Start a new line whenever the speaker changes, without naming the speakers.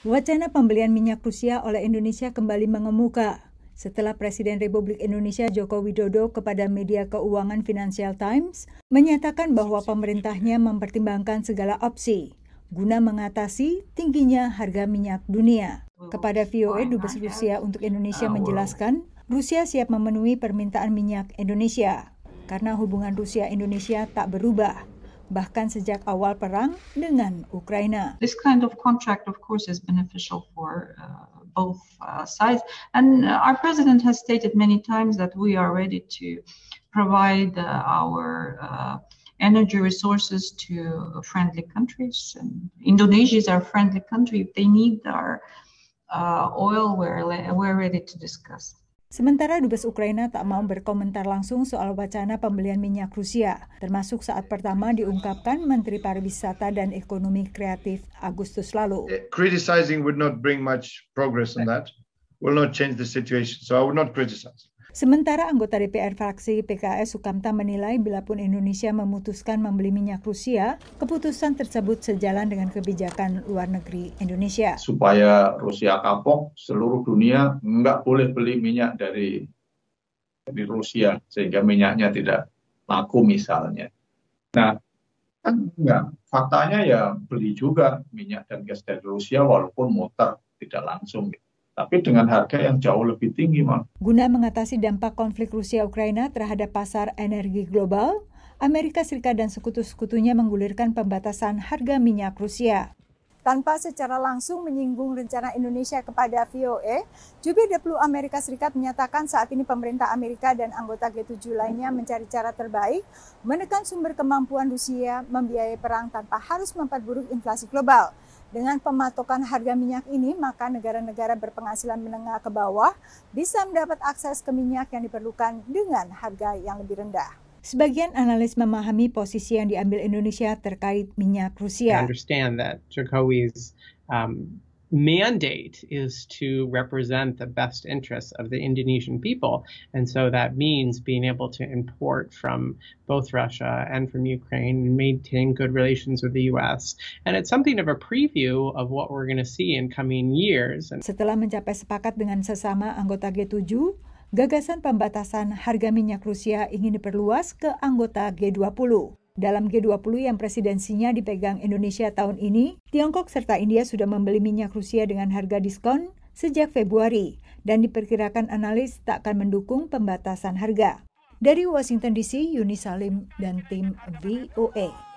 Wacana pembelian minyak Rusia oleh Indonesia kembali mengemuka setelah Presiden Republik Indonesia Joko Widodo kepada media keuangan Financial Times menyatakan bahwa pemerintahnya mempertimbangkan segala opsi guna mengatasi tingginya harga minyak dunia. Kepada VOA, Dubes Rusia untuk Indonesia menjelaskan, Rusia siap memenuhi permintaan minyak Indonesia karena hubungan Rusia-Indonesia tak berubah bahkan sejak awal perang dengan Ukraina. This kind of contract of course is beneficial for uh, both uh, sides and uh, our president has stated many times that we are ready to provide uh, our uh, energy resources to friendly countries and Indonesia is our friendly country if they need our uh, oil we're, we're ready to discuss. Sementara Dubes Ukraina tak mau berkomentar langsung soal wacana pembelian minyak Rusia, termasuk saat pertama diungkapkan Menteri Pariwisata dan Ekonomi Kreatif Agustus lalu.
Eh, criticizing would not bring much progress on that, will not change the situation, so I would not criticize.
Sementara anggota DPR fraksi PKS Sukamta menilai bila pun Indonesia memutuskan membeli minyak Rusia, keputusan tersebut sejalan dengan kebijakan luar negeri Indonesia.
Supaya Rusia kapok, seluruh dunia nggak boleh beli minyak dari dari Rusia sehingga minyaknya tidak laku misalnya. Nah, kan enggak. Faktanya ya beli juga minyak dan gas dari Rusia walaupun muter tidak langsung gitu tapi dengan harga yang jauh lebih tinggi. Man.
Guna mengatasi dampak konflik Rusia-Ukraina terhadap pasar energi global, Amerika Serikat dan sekutu-sekutunya menggulirkan pembatasan harga minyak Rusia tanpa secara langsung menyinggung rencana Indonesia kepada VOA, Jubir 20 Amerika Serikat menyatakan saat ini pemerintah Amerika dan anggota G7 lainnya mencari cara terbaik menekan sumber kemampuan Rusia membiayai perang tanpa harus memperburuk inflasi global. Dengan pematokan harga minyak ini, maka negara-negara berpenghasilan menengah ke bawah bisa mendapat akses ke minyak yang diperlukan dengan harga yang lebih rendah. Sebagian analis memahami posisi yang diambil Indonesia terkait minyak Rusia. I
understand that Jokowi's um, mandate is to represent the best interests of the Indonesian people. And so that means being able to import from both Russia and from Ukraine and maintain good relations with the US. And it's something of a preview of what we're going to see in coming years.
Setelah mencapai sepakat dengan sesama anggota G7, gagasan pembatasan harga minyak Rusia ingin diperluas ke anggota G20. Dalam G20 yang presidensinya dipegang Indonesia tahun ini, Tiongkok serta India sudah membeli minyak Rusia dengan harga diskon sejak Februari dan diperkirakan analis tak akan mendukung pembatasan harga. Dari Washington DC, Yuni Salim dan tim
VOA. E.